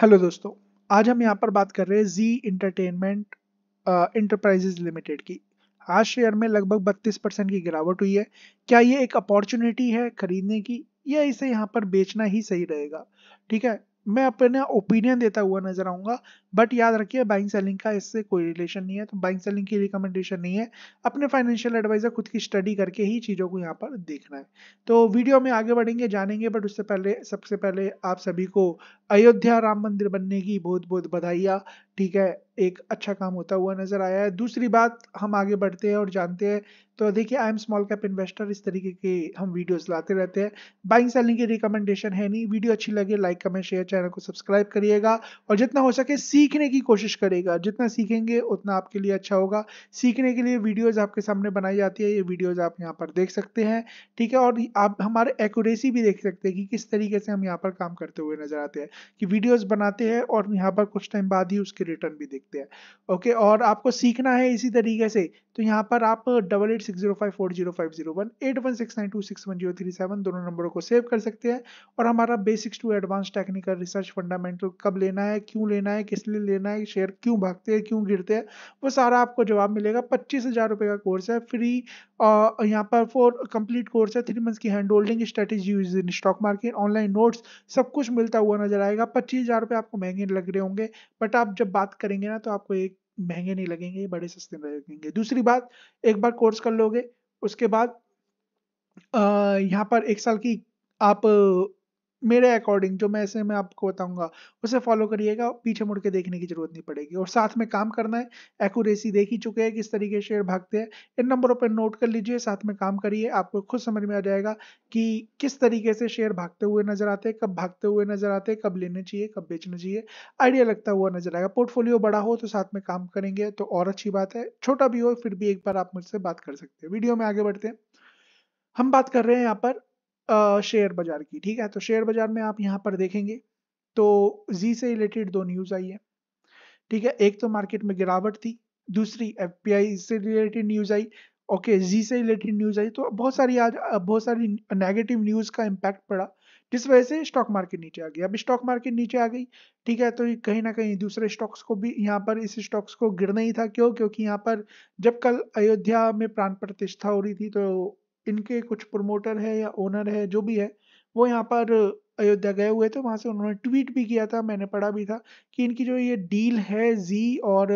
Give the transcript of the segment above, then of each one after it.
hello दोस्तों आज हम यहाँ पर बात कर रहे हैं जी इंटरटेनमेंट इंटरप्राइजेज लिमिटेड की आज शेयर में लगभग 32 परसेंट की गिरावट हुई है क्या ये एक अपॉर्चुनिटी है खरीदने की या इसे यहाँ पर बेचना ही सही रहेगा ठीक है मैं अपना ओपिनियन देता हुआ नजर आऊंगा बट याद रखिए बाइंग सेलिंग का इससे कोई रिलेशन नहीं है तो बाइंग सेलिंग की रिकमेंडेशन नहीं है अपने फाइनेंशियल एडवाइजर खुद की स्टडी करके ही चीज़ों को यहाँ पर देखना है तो वीडियो में आगे बढ़ेंगे जानेंगे बट उससे पहले सबसे पहले आप सभी को अयोध्या राम मंदिर बनने की बहुत बहुत बधाइया ठीक है एक अच्छा काम होता हुआ नजर आया है दूसरी बात हम आगे बढ़ते हैं और जानते हैं तो देखिए I am small cap investor इस तरीके के हम वीडियोस लाते रहते हैं बाइंग सेलिंग की रिकमेंडेशन है नहीं वीडियो अच्छी लगे लाइक कमेंट शेयर चैनल को सब्सक्राइब करिएगा और जितना हो सके सी सीखने की कोशिश करेगा जितना सीखेंगे उतना आपके लिए अच्छा होगा सीखने के लिए वीडियोज़ आपके सामने बनाई जाती है ये वीडियोज़ आप यहाँ पर देख सकते हैं ठीक है और आप हमारे एक्यूरेसी भी देख सकते हैं कि किस तरीके से हम यहाँ पर काम करते हुए नजर आते हैं कि वीडियोज़ बनाते हैं और यहाँ पर कुछ टाइम बाद ही उसके रिटर्न भी देखते हैं ओके और आपको सीखना है इसी तरीके से तो यहाँ पर आप double eight six zero five four zero five zero one eight one six nine two six one zero three seven दोनों नंबरों को सेव कर सकते हैं और हमारा basics to advance technical research fundamental कब लेना है क्यों लेना है किस लिए लिए लेना है शेयर क्यों भागते हैं क्यों गिरते हैं वो सारा आपको जवाब मिलेगा पच्चीस हज़ार रुपये का कोर्स है फ्री यहाँ पर फोर कंप्लीट कोर्स है थ्री मंथ्स की hand holding strategy use in stock market online notes सब कुछ मिलता हुआ नजर आएगा पच्चीस हज़ार रुपये आपको महंगे लग रहे होंगे बट आप जब बात करेंगे ना तो आपको एक महंगे नहीं लगेंगे बड़े सस्ते लगेंगे दूसरी बात एक बार कोर्स कर लोगे उसके बाद यहाँ पर एक साल की आप मेरे अकॉर्डिंग जो मैं ऐसे मैं आपको बताऊंगा उसे फॉलो करिएगा पीछे मुड़ के देखने की जरूरत नहीं पड़ेगी और साथ में काम करना है एक्यूरेसी देख ही चुके हैं किस तरीके शेयर भागते हैं इन नंबरों पर नोट कर लीजिए साथ में काम करिए आपको खुद समझ में आ जाएगा कि किस तरीके से शेयर भागते हुए नजर आते हैं कब भागते हुए नजर आते हैं कब लेने चाहिए कब बेचना चाहिए आइडिया लगता हुआ नजर आएगा पोर्टफोलियो बड़ा हो तो साथ में काम करेंगे तो और अच्छी बात है छोटा भी हो फिर भी एक बार आप मुझसे बात कर सकते हैं वीडियो में आगे बढ़ते हैं हम बात कर रहे हैं यहाँ पर शेयर बाजार की ठीक है तो शेयर बाजार में आप यहाँ पर देखेंगे तो जी से रिलेटेड दो न्यूज़ आई है ठीक है एक तो मार्केट में गिरावट थी दूसरी एफ से रिलेटेड न्यूज़ आई ओके जी से रिलेटेड न्यूज़ आई तो बहुत सारी आज बहुत सारी नेगेटिव न्यूज़ का इम्पैक्ट पड़ा जिस वजह से स्टॉक मार्केट नीचे आ गई अब स्टॉक मार्केट नीचे आ गई ठीक है तो कहीं ना कहीं दूसरे स्टॉक्स को भी यहाँ पर इस स्टॉक्स को गिरना ही था क्यों क्योंकि यहाँ पर जब कल अयोध्या में प्राण प्रतिष्ठा हो रही थी तो इनके कुछ प्रमोटर है या ओनर है जो भी है वो यहाँ पर अयोध्या गए हुए थे वहाँ से उन्होंने ट्वीट भी किया था मैंने पढ़ा भी था कि इनकी जो ये डील है जी और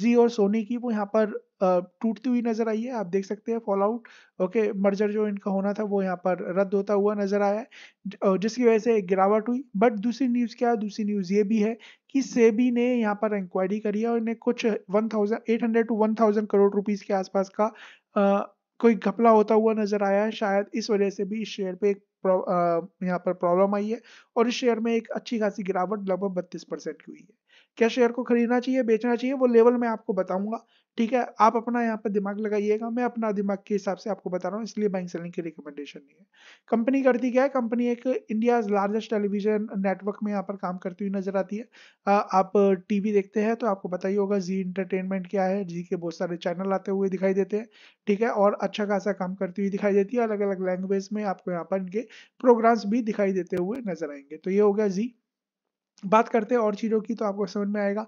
जी और सोनी की वो यहाँ पर टूटती हुई नजर आई है आप देख सकते हैं फॉल आउट ओके मर्जर जो इनका होना था वो यहाँ पर रद्द होता हुआ नजर आया है जिसकी वजह से गिरावट हुई बट दूसरी न्यूज़ क्या दूसरी न्यूज़ ये भी है कि सेबी ने यहाँ पर इंक्वायरी करी है और इन्हें कुछ one thousand eight hundred to one thousand crore rupees के आसपास का कोई घपला होता हुआ नजर आया है शायद इस वजह से भी इस शेयर पे एक यहाँ पर प्रॉब्लम आई है और इस शेयर में एक अच्छी खासी गिरावट लगभग बत्तीस परसेंट की हुई है क्या शेयर को खरीदना चाहिए बेचना चाहिए वो लेवल मैं आपको बताऊंगा ठीक है आप अपना यहाँ पर दिमाग लगाइएगा मैं अपना दिमाग के हिसाब से आपको बता रहा हूँ इसलिए बैंक सेलिंग की रिकमेंडेशन नहीं है कंपनी करती क्या है कंपनी एक इंडिया लार्जेस्ट टेलीविजन नेटवर्क में यहाँ पर काम करती हुई नजर आती है आप टीवी देखते हैं तो आपको बताइए होगा जी इंटरटेनमेंट क्या है जी के बहुत सारे चैनल आते हुए दिखाई देते हैं ठीक है और अच्छा खासा काम करती हुई दिखाई देती है अलग अलग लैंग्वेज में आपको यहाँ पर इनके प्रोग्राम्स भी दिखाई देते हुए नजर आएंगे तो ये हो गया जी बात करते हैं और चीज़ों की तो आपको समझ में आएगा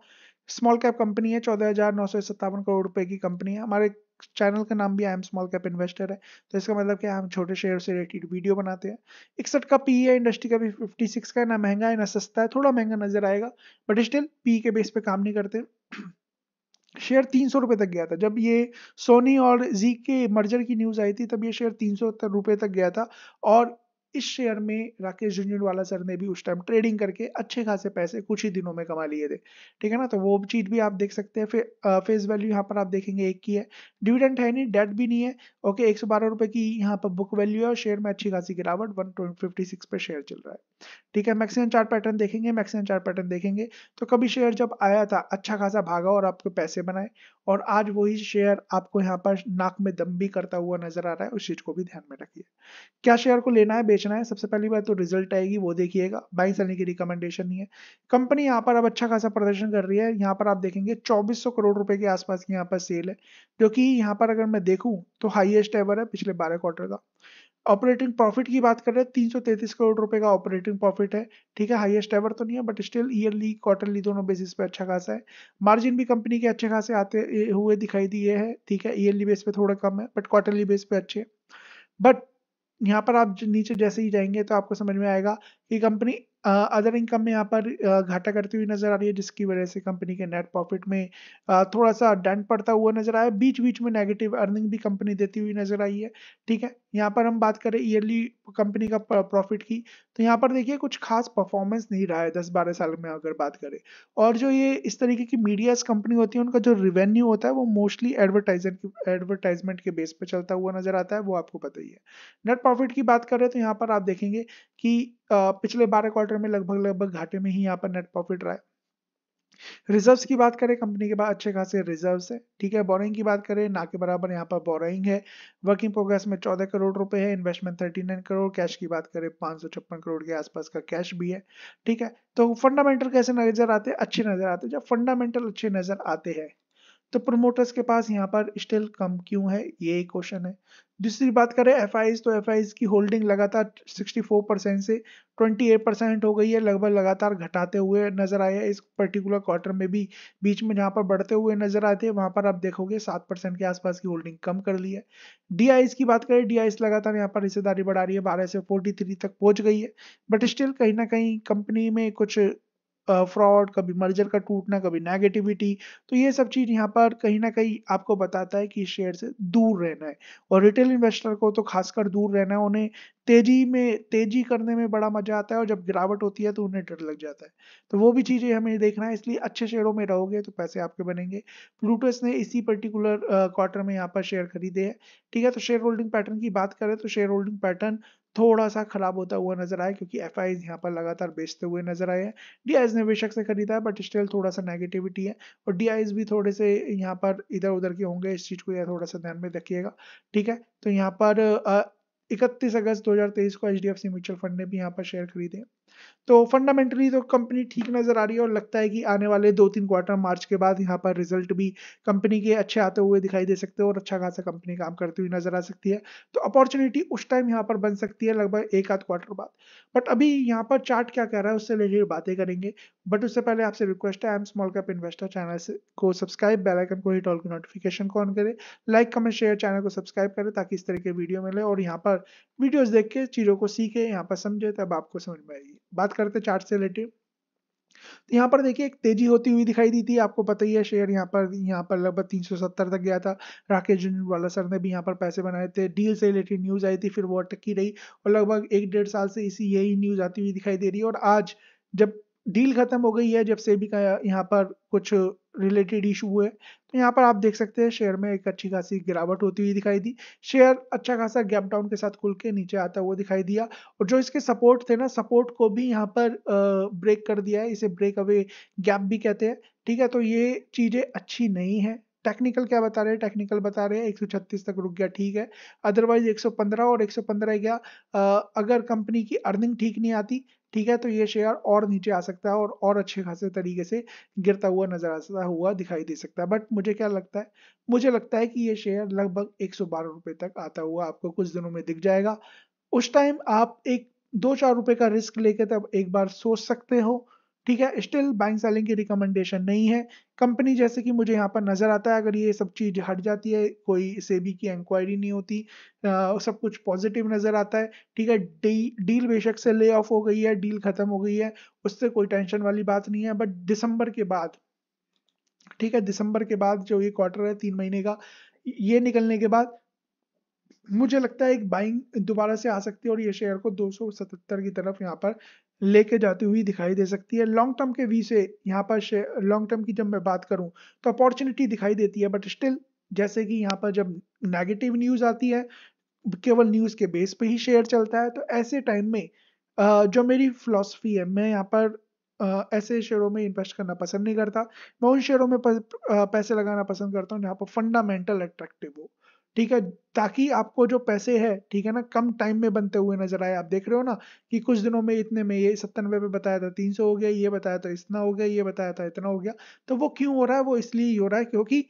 स्मॉल कैप कंपनी है चौदह हज़ार नौ सौ सत्तावन करोड़ रुपए की कंपनी है हमारे चैनल का नाम भी I am small cap investor है तो इसका मतलब क्या हम छोटे शेयर से रिलेटेड वीडियो बनाते हैं इकसठ का पी e है इंडस्ट्री का भी फिफ्टी सिक्स का है ना महंगा है ना सस्ता है थोड़ा महंगा नजर आएगा बट स्टिल पी के बेस पे काम नहीं करते शेयर तीन सौ रुपये तक गया था जब ये सोनी और जी के मर्जर की न्यूज़ आई थी तब ये शेयर तीन सौ रुपये तक गया था और इस शेयर में राकेश झुंझुनवाला सर ने भी उस टाइम ट्रेडिंग करके अच्छे खासे पैसे कुछ ही दिनों में कमा लिए थे ठीक है ना तो वो चीज़ भी आप देख सकते हैं फिर फेस वैल्यू यहाँ पर आप देखेंगे एक की है डिविडेंट है नहीं डेट भी नहीं है ओके एक सौ बारह की यहाँ पर बुक वैल्यू है और शेयर में अच्छी खासी गिरावट वन पे सिक्स पर शेयर चल रहा है ठीक है मैक्सिमम चार पैटर्न देखेंगे मैक्सिमम चार पैटर्न देखेंगे तो कभी शेयर जब आया था अच्छा खासा भागा और आपके पैसे बनाए और आज वही शेयर आपको यहाँ पर नाक में दम भी करता हुआ नजर आ रहा है उस चीज को भी ध्यान में रखिए क्या शेयर को लेना है बेचना है सबसे पहली बात तो रिजल्ट आएगी वो देखिएगा बाइंग सेलिंग की रिकमेंडेशन नहीं है कंपनी यहाँ पर अब अच्छा खासा प्रदर्शन कर रही है यहाँ पर आप देखेंगे चौबीस करोड़ रुपए के आसपास की यहाँ पर सेल है जो कि यहाँ पर अगर मैं देखूँ तो हाइएस्ट एवर है पिछले बारह क्वार्टर का ऑपरेटिंग प्रॉफिट की बात कर तीन सौ तैतीस करोड़ रुपए का ऑपरेटिंग प्रॉफिट है ठीक है हाईएस्ट एवर तो नहीं है बट स्टिल ईयरली क्वार्टरली दोनों बेसिस पे अच्छा खासा है मार्जिन भी कंपनी के अच्छे खासे आते हुए दिखाई दिए है ठीक है ईयरली बेस पे थोड़ा कम है बट क्वार्टरली बेस पे अच्छे बट यहाँ पर आप नीचे जैसे ही जाएंगे तो आपको समझ में आएगा कि कंपनी अदर इनकम में यहाँ पर घाटा करती हुई नजर आ रही है जिसकी वजह से कंपनी के नेट प्रॉफिट में थोड़ा सा डेंट पड़ता हुआ नजर आया बीच बीच में नेगेटिव अर्निंग भी कंपनी देती हुई नजर आई है ठीक है यहाँ पर हम बात करें ईयरली कंपनी का प्रॉफिट की तो यहाँ पर देखिए कुछ खास परफॉर्मेंस नहीं रहा है दस बारह साल में अगर बात करें और जो ये इस तरीके की मीडियाज कंपनी होती है उनका जो रिवेन्यू होता है वो मोस्टली एडवर्टाइजर एडवर्टाइजमेंट के बेस पर चलता हुआ नजर आता है वो आपको पता ही है नेट प्रॉफिट की बात करें तो यहाँ पर आप देखेंगे कि पिछले बारह क्वार्टर क्वार्टर में लगभग लगभग घाटे में ही यहाँ पर नेट प्रॉफिट रहा है रिजर्व्स की बात करें कंपनी के पास अच्छे खासे रिजर्व्स है ठीक है बोरिंग की बात करें ना के बराबर यहाँ पर बोरिंग है वर्किंग प्रोग्रेस में चौदह करोड़ रुपए है investment thirty nine crore cash की बात करें पाँच करोड़ के आसपास का कैश भी है ठीक है तो फंडामेंटल कैसे नजर आते हैं अच्छे नजर आते हैं जब फंडामेंटल अच्छे नजर आते हैं तो प्रमोटर्स के पास यहाँ पर स्टिल कम क्यों है ये क्वेश्चन है दूसरी बात करें एफ तो एफ की होल्डिंग लगातार 64 परसेंट से 28 परसेंट हो गई है लगभग लगातार घटाते हुए नजर आए इस पर्टिकुलर क्वार्टर में भी बीच में जहाँ पर बढ़ते हुए नजर आए थे वहाँ पर आप देखोगे सात परसेंट के आसपास की होल्डिंग कम कर ली है डी की बात करें डी लगातार यहाँ पर हिस्सेदारी बढ़ा रही है बारह से फोर्टी तक पहुँच गई है बट स्टिल कहीं ना कहीं कंपनी में कुछ फ्रॉड कभी मर्जर का टूटना कभी नेगेटिविटी तो ये सब चीज़ यहाँ पर कहीं ना कहीं आपको बताता है कि शेयर से दूर रहना है और रिटेल इन्वेस्टर को तो खासकर दूर रहना है उन्हें तेजी में तेजी करने में बड़ा मजा आता है और जब गिरावट होती है तो उन्हें डर लग जाता है तो वो भी चीज़ें हमें देखना है इसलिए अच्छे शेयरों में रहोगे तो पैसे आपके बनेंगे प्लूटस ने इसी पर्टिकुलर क्वार्टर में यहाँ पर शेयर खरीदे हैं ठीक है तो शेयर होल्डिंग पैटर्न की बात करें तो शेयर होल्डिंग पैटर्न थोड़ा सा खराब होता हुआ नजर आया क्योंकि एफ आई यहाँ पर लगातार बेचते हुए नजर आए हैं डी ने बेशक से खरीदा है बट स्टिल थोड़ा सा नेगेटिविटी है और डी भी थोड़े से यहाँ पर इधर उधर के होंगे इस चीज़ को यह थोड़ा सा ध्यान में रखिएगा ठीक है तो यहाँ पर इकतीस अगस्त 2023 को एच म्यूचुअल फंड ने भी यहाँ पर शेयर खरीदे तो फंडामेंटली तो कंपनी ठीक नज़र आ रही है और लगता है कि आने वाले दो तीन क्वार्टर मार्च के बाद यहाँ पर रिजल्ट भी कंपनी के अच्छे आते हुए दिखाई दे सकते हैं और अच्छा खासा कंपनी काम करती हुई नज़र आ सकती है तो अपॉर्चुनिटी उस टाइम यहाँ पर बन सकती है लगभग एक आध क्वार्टर बाद बट अभी यहाँ पर चार्ट क्या कह रहा है उससे रिलेटेड बातें करेंगे बट उससे पहले आपसे रिक्वेस्ट है am small cap investor channel को सब्सक्राइब बेलाइकन को हिट ऑल की नोटिफिकेशन को ऑन करें लाइक कमेंट शेयर चैनल को सब्सक्राइब करें ताकि इस तरह के वीडियो मिले और यहाँ पर वीडियोज देख के चीज़ों को सीखे यहाँ पर समझे तब आपको समझ में आएगी बात करते चार्ट से रिलेटेड तो यहाँ पर देखिए एक तेजी होती हुई दिखाई दी थी आपको पता ही है शेयर यहाँ पर यहाँ पर लगभग 370 तक गया था राकेश झुंझुनवाला सर ने भी यहाँ पर पैसे बनाए थे डील से रिलेटेड न्यूज़ आई थी फिर वो अटकी रही और लगभग एक डेढ़ साल से इसी यही न्यूज़ आती हुई दिखाई दे रही है और आज जब डील खत्म हो गई है जब से का यहाँ पर कुछ रिलेटेड इशू हुए तो यहाँ पर आप देख सकते हैं शेयर में एक अच्छी खासी गिरावट होती हुई दिखाई दी शेयर अच्छा खासा गैप डाउन के साथ खुल के नीचे आता हुआ दिखाई दिया और जो इसके सपोर्ट थे ना सपोर्ट को भी यहाँ पर ब्रेक कर दिया है इसे ब्रेक अवे गैप भी कहते हैं ठीक है तो ये चीज़ें अच्छी नहीं है टेक्निकल क्या बता रहे हैं टेक्निकल बता रहे हैं 136 तक रुक गया ठीक है अदरवाइज 115 और 115 गया आ, अगर कंपनी की अर्निंग ठीक नहीं आती ठीक है तो ये शेयर और नीचे आ सकता है और और अच्छे खासे तरीके से गिरता हुआ नजर आता हुआ दिखाई दे सकता है बट मुझे क्या लगता है मुझे लगता है कि ये शेयर लगभग एक सौ तक आता हुआ आपको कुछ दिनों में दिख जाएगा उस टाइम आप एक दो चार रुपए का रिस्क लेके तब एक बार सोच सकते हो ठीक है स्टिल बाइंग सेलिंग की रिकमेंडेशन नहीं है कंपनी जैसे कि मुझे यहाँ पर नज़र आता है अगर ये सब चीज़ हट जाती है कोई सेबी की इंक्वायरी नहीं होती आ, सब कुछ पॉजिटिव नज़र आता है ठीक है डील बेशक से ले ऑफ हो गई है डील ख़त्म हो गई है उससे कोई टेंशन वाली बात नहीं है बट दिसंबर के बाद ठीक है दिसंबर के बाद जो ये क्वार्टर है तीन महीने का ये निकलने के बाद मुझे लगता है एक बाइंग दोबारा से आ सकती है और ये शेयर को 277 की तरफ यहाँ पर लेके जाती हुई दिखाई दे सकती है लॉन्ग टर्म के वी से यहाँ पर लॉन्ग टर्म की जब मैं बात करूँ तो अपॉर्चुनिटी दिखाई देती है बट स्टिल जैसे कि यहाँ पर जब नेगेटिव न्यूज़ आती है केवल न्यूज़ के बेस पे ही शेयर चलता है तो ऐसे टाइम में जो मेरी फिलोसफी है मैं यहाँ पर ऐसे शेयरों में इन्वेस्ट करना पसंद नहीं करता मैं उन शेयरों में पैसे लगाना पसंद करता हूँ जहाँ पर फंडामेंटल अट्रैक्टिव हो ठीक है ताकि आपको जो पैसे है ठीक है ना कम टाइम में बनते हुए नजर आए आप देख रहे हो ना कि कुछ दिनों में इतने में ये सत्तानवे पे बताया था तीन सौ हो गया ये बताया था इतना हो गया ये बताया था इतना हो गया तो वो क्यों हो रहा है वो इसलिए ही हो रहा है क्योंकि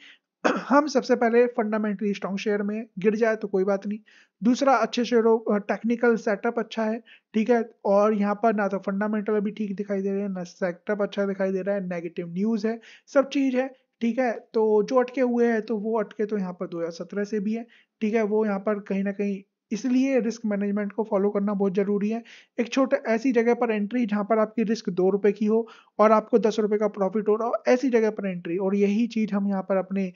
हम सबसे पहले फंडामेंटली स्ट्रॉन्ग शेयर में गिर जाए तो कोई बात नहीं दूसरा अच्छे शेयरों टेक्निकल सेटअप अच्छा है ठीक है और यहाँ पर ना तो फंडामेंटल अभी ठीक दिखाई दे रहे हैं ना सेटअप अच्छा दिखाई दे रहा है नेगेटिव न्यूज़ है सब चीज़ है ठीक है तो जो अटके हुए हैं तो वो अटके तो यहाँ पर 2017 से भी है ठीक है वो यहाँ पर कहीं ना कहीं इसलिए रिस्क मैनेजमेंट को फॉलो करना बहुत ज़रूरी है एक छोटे ऐसी जगह पर एंट्री जहाँ पर आपकी रिस्क दो रुपए की हो और आपको दस रुपये का प्रॉफिट हो रहा हो ऐसी जगह पर एंट्री और यही चीज़ हम यहाँ पर अपने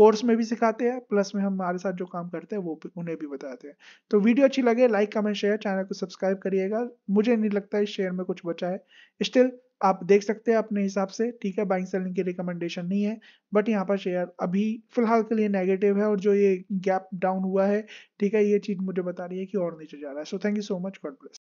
कोर्स में भी सिखाते हैं प्लस में हम हमारे साथ जो काम करते हैं वो उन्हें भी बताते हैं तो वीडियो अच्छी लगे लाइक कमेंट शेयर चैनल को सब्सक्राइब करिएगा मुझे नहीं लगता है शेयर में कुछ बचा है स्टिल आप देख सकते हैं अपने हिसाब से ठीक है बाइंग सेलिंग की रिकमेंडेशन नहीं है बट यहाँ पर शेयर अभी फिलहाल के लिए नेगेटिव है और जो ये गैप डाउन हुआ है ठीक है ये चीज़ मुझे बता रही है कि और नीचे जा रहा है so thank you so much God bless